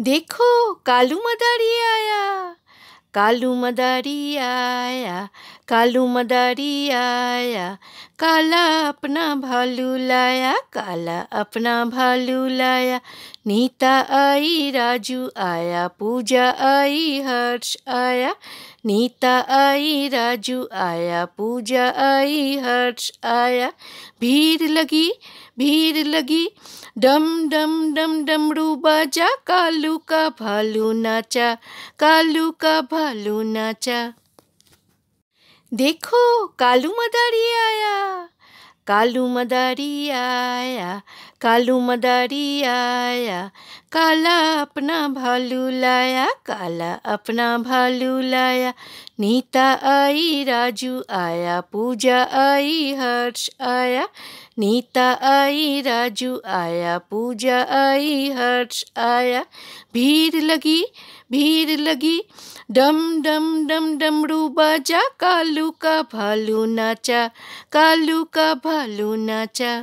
देखो कालू मदारी आया कालू मदारी आया कालू मदारी आया काला अपना भालू लाया काला अपना भालू लाया नीता आई राजू आया पूजा आई हर्ष आया नीता आई राजू आया पूजा आई हर्ष आया भीड़ लगी भीड़ लगी डम डम डम डमरू बाजा कालू का भालू नाचा कालू का भालू नाचा देखो कालू मदारी आया कालू मदारी आया कालू मदारी आया काला अपना भालू लाया काला अपना भालू लाया नीता आई राजू आया पूजा आई हर्ष आया नीता आई राजू आया पूजा आई हर्ष आया भीड़ लगी भीड़ लगी डम डम डम डमरू बाजा कालू का भालू नाचा कालू का भालू नाचा